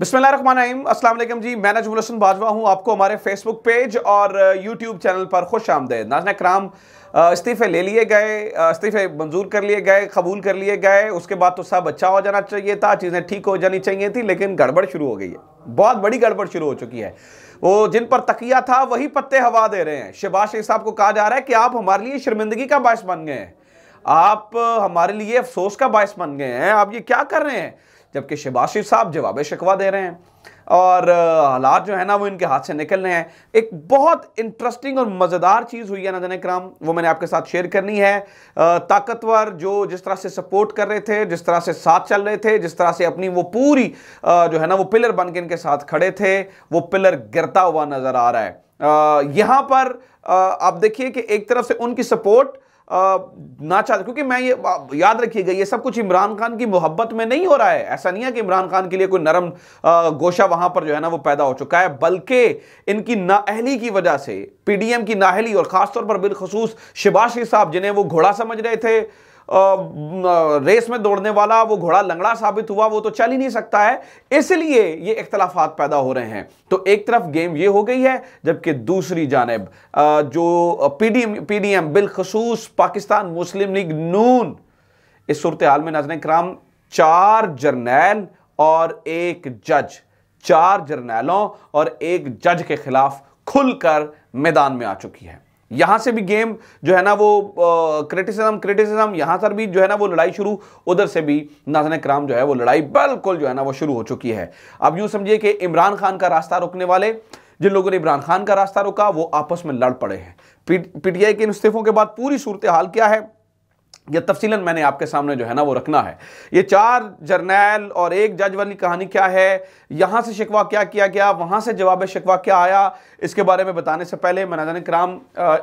बिस्मिल्लाम अस्सलाम जी मैं नजमुल हसन बाजवा हूँ आपको हमारे फेसबुक पेज और यूट्यूब uh, चैनल पर खुश आमदे नाजन कराम uh, इस्तीफ़े ले लिए गए uh, इस्तीफ़े मंजूर कर लिए गए कबूल कर लिए गए उसके बाद तो सब अच्छा हो जाना चाहिए था चीज़ें ठीक हो जानी चाहिए थी लेकिन गड़बड़ शुरू हो गई है बहुत बड़ी गड़बड़ शुरू हो चुकी है वो जिन पर तकिया था वही पत्ते हवा दे रहे हैं शहबाज शेख साहब को कहा जा रहा है कि आप हमारे लिए शर्मिंदगी का बायस बन गए हैं आप हमारे लिए अफसोस का बायस बन गए हैं आप ये क्या कर रहे हैं जबकि शहबाज साहब जवाब शिकवा दे रहे हैं और हालात जो है ना वो इनके हाथ से निकल रहे हैं एक बहुत इंटरेस्टिंग और मज़ेदार चीज़ हुई है नाजन कराम वो मैंने आपके साथ शेयर करनी है ताकतवर जो जिस तरह से सपोर्ट कर रहे थे जिस तरह से साथ चल रहे थे जिस तरह से अपनी वो पूरी जो है ना वो पिलर बन के इनके साथ खड़े थे वो पिलर गिरता हुआ नज़र आ रहा है यहाँ पर आप देखिए कि एक तरफ से उनकी सपोर्ट ना चाहते क्योंकि मैं ये याद रखिएगा ये सब कुछ इमरान खान की मोहब्बत में नहीं हो रहा है ऐसा नहीं है कि इमरान खान के लिए कोई नरम गोशा वहां पर जो है ना वो पैदा हो चुका है बल्कि इनकी नाअहली की वजह से पीडीएम की नाअहली और खासतौर पर बिलखसूस शिबाशी साहब जिन्हें वो घोड़ा समझ रहे थे रेस में दौड़ने वाला वो घोड़ा लंगड़ा साबित हुआ वो तो चल ही नहीं सकता है इसलिए ये इख्तलाफात पैदा हो रहे हैं तो एक तरफ गेम ये हो गई है जबकि दूसरी जानब जो पीडीएम पीडीएम बिलखसूस पाकिस्तान मुस्लिम लीग नून इस सूरत हाल में नजर कराम चार जर्नैल और एक जज चार जर्नैलों और एक जज के खिलाफ खुलकर मैदान में आ चुकी है यहां से भी गेम जो है ना वो क्रिटिसिज्म क्रिटिसिज्म यहां पर भी जो है ना वो लड़ाई शुरू उधर से भी नाजन कराम जो है वो लड़ाई बिल्कुल जो है ना वो शुरू हो चुकी है अब यूं समझिए कि इमरान खान का रास्ता रोकने वाले जिन लोगों ने इमरान खान का रास्ता रोका वो आपस में लड़ पड़े हैं पीटीआई के इन इस्तीफों के बाद पूरी सूरत हाल क्या है यह तफसी मैंने आपके सामने जो है ना वो रखना है ये चार जर्नैल और एक जज वाली कहानी क्या है यहाँ से शिकवा क्या किया गया वहाँ से जवाब शिकवा क्या आया इसके बारे में बताने से पहले मनाजन कराम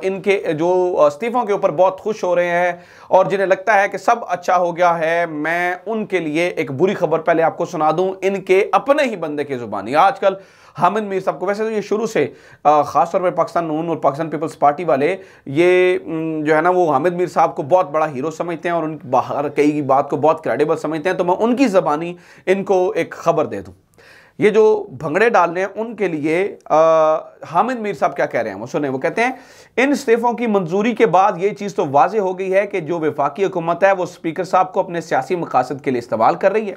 इनके जो इस्तीफ़ों के ऊपर बहुत खुश हो रहे हैं और जिन्हें लगता है कि सब अच्छा हो गया है मैं उनके लिए एक बुरी खबर पहले आपको सुना दूँ इनके अपने ही बंदे की ज़ुबानी आजकल हामिद मीर साहब को वैसे तो ये शुरू से ख़ासतौर पर पाकिस्तान नून और पाकिस्तान पीपल्स पार्टी वाले ये जो है ना वो हामिद मीर साहब को बहुत बड़ा हीरो समझते हैं और उन बाहर कई बात को बहुत क्रेडिबल समझते हैं तो मैं उनकी ज़बानी इनको एक ख़बर दे दूँ ये जो भंगड़े डालने हैं उनके लिए आ, हामिद मीर साहब क्या कह रहे हैं वो सुने वो कहते हैं इन इस्तीफ़ों की मंजूरी के बाद ये चीज़ तो वाजे हो गई है कि जो विफाकी हुकूमत है वो स्पीकर साहब को अपने सियासी मकासद के लिए इस्तेमाल कर रही है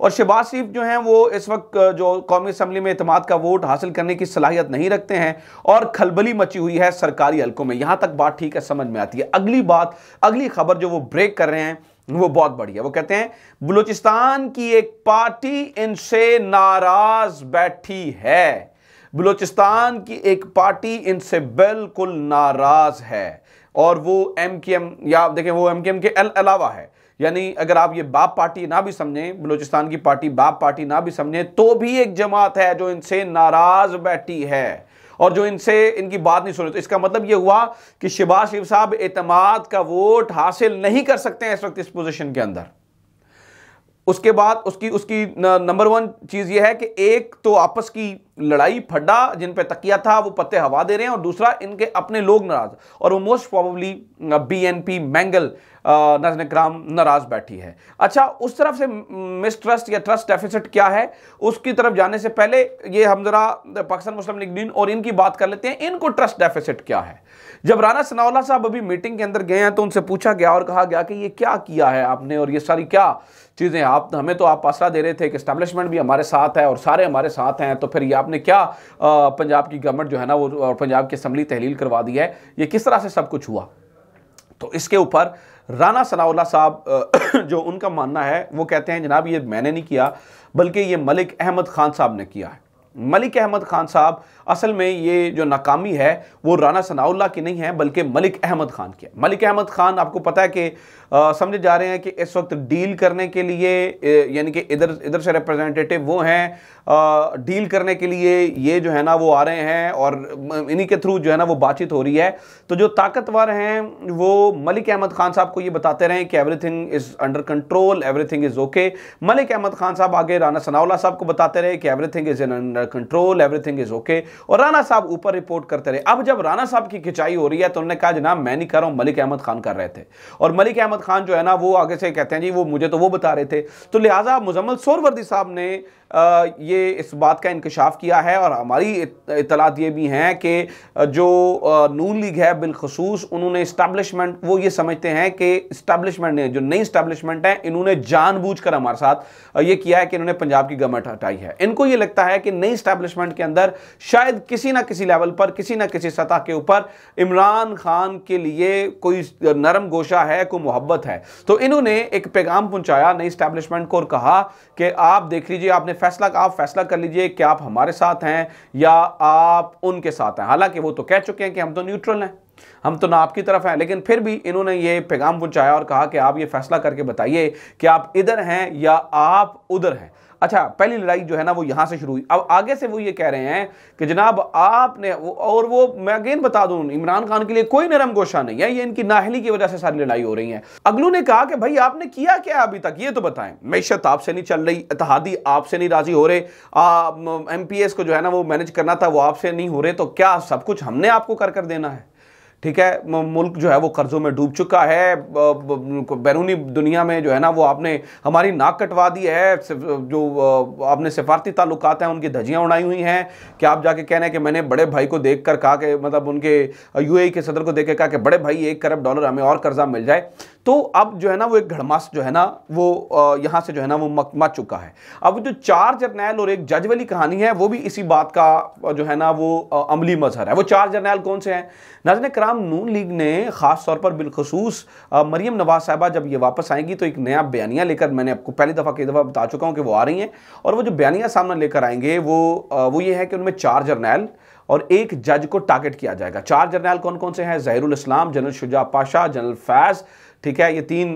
और शहबाज शरीफ जो हैं वो इस वक्त जो कौमी असम्बली में अतमाद का वोट हासिल करने की सलाहियत नहीं रखते हैं और खलबली मची हुई है सरकारी हलकों में यहाँ तक बात ठीक है समझ में आती है अगली बात अगली खबर जो वो ब्रेक कर रहे हैं वो बहुत बढ़िया वो कहते हैं बलूचिस्तान की एक पार्टी इनसे नाराज बैठी है बलूचिस्तान की एक पार्टी इनसे बिल्कुल नाराज है और वो एम के एम या देखें वो एम के एम के अलावा है यानी अगर आप ये बाप पार्टी ना भी समझें बलूचिस्तान की पार्टी बाप पार्टी ना भी समझें तो भी एक जमात है जो इनसे नाराज बैठी है और जो इनसे इनकी बात नहीं सुनी तो इसका मतलब ये हुआ कि शिबाज शिव साहब एतमाद का वोट हासिल नहीं कर सकते हैं इस वक्त इस पोजिशन के अंदर उसके बाद उसकी उसकी नंबर वन चीज़ ये है कि एक तो आपस की लड़ाई फड्डा जिन पे तकिया था वो पत्ते हवा दे रहे हैं और दूसरा इनके अपने लोग नाराज और वो मोस्ट प्रॉबली बीएनपी मैंगल नजन कराम नाराज बैठी है अच्छा उस तरफ से मिसट्रस्ट या ट्रस्ट डेफिसिट क्या है उसकी तरफ जाने से पहले ये हम जरा पाकिस्तान मुस्लिम लीग दिन और इनकी बात कर लेते हैं इनको ट्रस्ट डेफिसिट क्या है जब राना सनावला साहब अभी मीटिंग के अंदर गए हैं तो उनसे पूछा गया और कहा गया कि ये क्या किया है आपने और ये सारी क्या चीज़ें आप हमें तो आप आसरा दे रहे थे कि स्टैब्लिशमेंट भी हमारे साथ है और सारे हमारे साथ हैं तो फिर ये आपने क्या पंजाब की गवर्नमेंट जो है ना वो पंजाब की असम्बली तहलील करवा दी है ये किस तरह से सब कुछ हुआ तो इसके ऊपर राना सनाउल्ला साहब जो उनका मानना है वो कहते हैं जनाब ये मैंने नहीं किया बल्कि ये मलिक अहमद ख़ान साहब ने किया है मलिक अहमद ख़ान साहब असल में ये जो नाकामी है वो राना सनाउल्ला की नहीं है बल्कि मलिक अहमद ख़ान की है मलिक अहमद ख़ान आपको पता है कि समझे जा रहे हैं कि इस वक्त डील करने के लिए यानी कि इधर इधर से रिप्रेजेंटेटिव वो हैं डील करने के लिए ये जो है ना वो आ रहे हैं और इन्हीं के थ्रू जो है ना वो बातचीत हो रही है तो जो ताकतवर हैं वो मलिक अहमद खान साहब को ये बताते रहे कि everything is under control everything is okay Malik Ahmad Khan साहब आगे राना सनावला साहब को बताते रहे कि everything is in under control everything is okay और राना साहब ऊपर रिपोर्ट करते रहे अब जब राना साहब की खिंचाई हो रही है तो उन्होंने कहा जनाब मैं नहीं कर रहा हूँ मलिक अहमद खान कर रहे थे और मलिक अहमद खान जो है ना वो आगे से कहते हैं जी वो मुझे तो वो बता रहे थे तो लिहाजा मुजम्मल सोरवर्दी साहब ने ये इस बात का इंकशाफ किया है और हमारी इतलात ये भी हैं कि जो नून लीग है बिलखसूस उन्होंने इस्टबलिशमेंट वो ये समझते हैं कि इस्टबलिशमेंट ने जो नई इस्टबलिशमेंट है इन्होंने कर हमारे साथ ये किया है कि इन्होंने पंजाब की गवर्नमेंट हटाई है इनको ये लगता है कि नई इस्टेब्लिशमेंट के अंदर शायद किसी ना किसी लेवल पर किसी ना किसी सतह के ऊपर इमरान खान के लिए कोई नरम गोशा है कोई मोहब्बत है तो इन्होंने एक पैगाम पहुँचाया नई इस्टेब्लिशमेंट को और कहा कि आप देख लीजिए आपने फैसला आप फैसला कर लीजिए कि आप हमारे साथ हैं या आप उनके साथ हैं हालांकि वो तो कह चुके हैं कि हम तो न्यूट्रल हैं हम तो ना आपकी तरफ हैं लेकिन फिर भी इन्होंने ये पैगाम पहुंचाया और कहा कि आप ये फैसला करके बताइए कि आप इधर हैं या आप उधर हैं अच्छा पहली लड़ाई जो है ना वो यहाँ से शुरू हुई अब आगे से वो ये कह रहे हैं कि जनाब आपने वो और वो मैं अगेन बता दूं इमरान खान के लिए कोई नरम गोशा नहीं है ये इनकी नाहली की वजह से सारी लड़ाई हो रही है अगलू ने कहा कि भाई आपने किया क्या अभी तक ये तो बताएं मैशत आपसे नहीं चल रही इतिहादी आपसे नहीं राजी हो रहे एम को जो है ना वो मैनेज करना था वो आपसे नहीं हो रहे तो क्या सब कुछ हमने आपको कर कर देना है ठीक है मुल्क जो है वो कर्ज़ों में डूब चुका है बैरूनी दुनिया में जो है ना वो आपने हमारी नाक कटवा दी है जो आपने सिफारती ताल्लुक हैं उनकी धजियाँ उड़ाई हुई हैं कि आप जाके कह रहे हैं कि मैंने बड़े भाई को देख कर कहा कि मतलब उनके यू के सदर को देख कर कहा कि बड़े भाई एक अरब डॉलर हमें और कर्जा मिल जाए तो अब जो है ना वो एक घड़मास जो है ना वो यहाँ से जो है ना वो मच मच चुका है अब जो चार जर्नैल और एक जज वाली कहानी है वो भी इसी बात का जो है ना वो अमली मजहर है वो चार जर्नैल कौन से हैं नजन कराम नून लीग ने ख़ास तौर पर बिलखसूस मरीम नवाज साहबा जब ये वापस आएंगी तो एक नया बयानिया लेकर मैंने आपको पहली दफ़ा कई दफ़ा बता चुका हूँ कि वो आ रही हैं और वो जो बयानिया सामने लेकर आएंगे वो वो ये है कि उनमें चार जर्नैल और एक जज को टारगेट किया जाएगा चार जर्नैल कौन कौन से हैं जहरुल इस्लाम जनरल शुजा पाशा जनरल फैज़ ठीक है ये तीन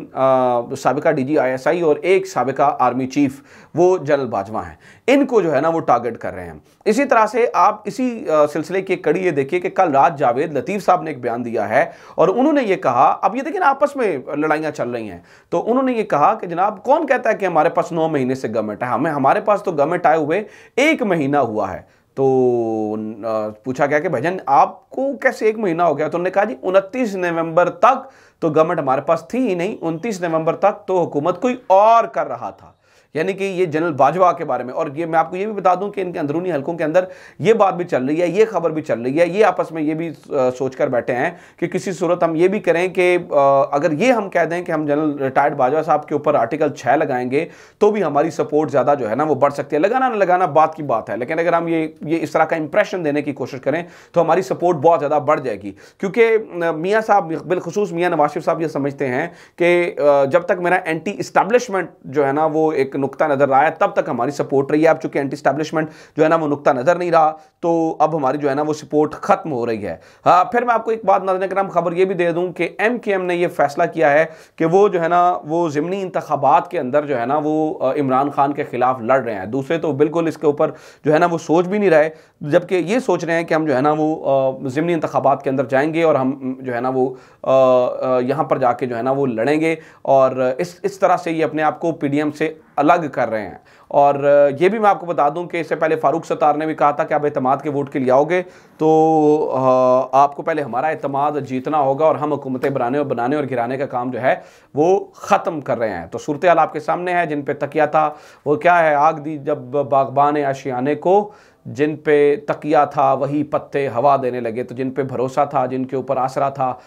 सबका डी आई और एक सबका आर्मी चीफ वो जनरल बाजवा हैं इनको जो है ना वो टारगेट कर रहे हैं इसी तरह से आप इसी सिलसिले की कड़ी ये देखिए कि कल रात जावेद लतीफ़ साहब ने एक बयान दिया है और उन्होंने ये कहा अब ये देखिए ना आपस में लड़ाइयाँ चल रही हैं तो उन्होंने ये कहा कि जनाब कौन कहता है कि हमारे पास नौ महीने से गवर्नमेंट है हमें हमारे पास तो गवर्नमेंट आए हुए एक महीना हुआ है तो पूछा गया कि भजन आपको कैसे एक महीना हो गया तो उन्होंने कहा जी उनतीस नवंबर तक तो गवर्नमेंट हमारे पास थी ही नहीं उनतीस नवंबर तक तो हुकूमत कोई और कर रहा था यानी कि ये जनरल बाजवा के बारे में और ये मैं आपको ये भी बता दूं कि इनके अंदरूनी हलकों के अंदर ये बात भी चल रही है ये खबर भी चल रही है ये आपस में ये भी सोच कर बैठे हैं कि किसी सूरत हम ये भी करें कि अगर ये हम कह दें कि हम जनरल रिटायर्ड बाजवा साहब के ऊपर आर्टिकल छः लगाएंगे तो भी हमारी सपोर्ट ज़्यादा जो है ना वो बढ़ सकती है लगाना ना लगाना बात की बात है लेकिन अगर हम ये ये इस तरह का इंप्रेशन देने की कोशिश करें तो हमारी सपोर्ट बहुत ज़्यादा बढ़ जाएगी क्योंकि मियाँ साहब बिलखसूस मियाँ नवाज साहब ये समझते हैं कि जब तक मेरा एंटी इस्टबलिशमेंट जो है ना वो एक नुकता नजर रहा है तब तक हमारी सपोर्ट रही है अब चूंकि एंटी स्टैब्लिशमेंट जो है ना वो नुकता नजर नहीं रहा तो अब हमारी जो है ना वो सपोर्ट खत्म हो रही है हाँ फिर मैं आपको एक बात नजर कर खबर ये भी दे दूँ कि एम के एम ने यह फैसला किया है कि वो जो है ना वो ज़मनी इंतबात के अंदर जो है ना वो इमरान खान के खिलाफ लड़ रहे हैं दूसरे तो बिल्कुल इसके ऊपर जो है ना वो सोच भी नहीं रहे जबकि ये सोच रहे हैं कि हम जो है ना वो ज़मनी इंतबात के अंदर जाएंगे और हम जो है ना वो यहाँ पर जाके जो है ना वो लड़ेंगे और इस इस तरह से ये अपने आप को पी डी एम से अलग कर रहे हैं और ये भी मैं आपको बता दूं कि इससे पहले फारूक सत्तार ने भी कहा था कि आप अतमाद के वोट के लिए आओगे तो आपको पहले हमारा एतमाद जीतना होगा और हम हुकूमतें बनाने और बनाने और गिराने का काम जो है वो ख़त्म कर रहे हैं तो सूरत हाल आपके सामने है जिन पर तकिया था वो क्या है आग दी जब बागबान आशियाने को जिन पे तकिया था वही पत्ते हवा देने लगे तो जिन पे भरोसा था जिनके ऊपर आसरा था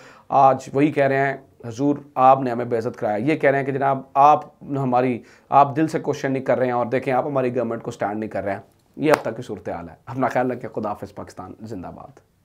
आज वही कह रहे हैं हजूर आपने हमें बेजत कराया ये कह रहे हैं कि जनाब आप हमारी आप दिल से क्वेश्चन नहीं कर रहे हैं और देखें आप हमारी गवर्नमेंट को स्टैंड नहीं कर रहे हैं ये अब तक की सूरत हाल है अपना ख्याल रखें खुदाफिज़ पाकिस्तान जिंदाबाद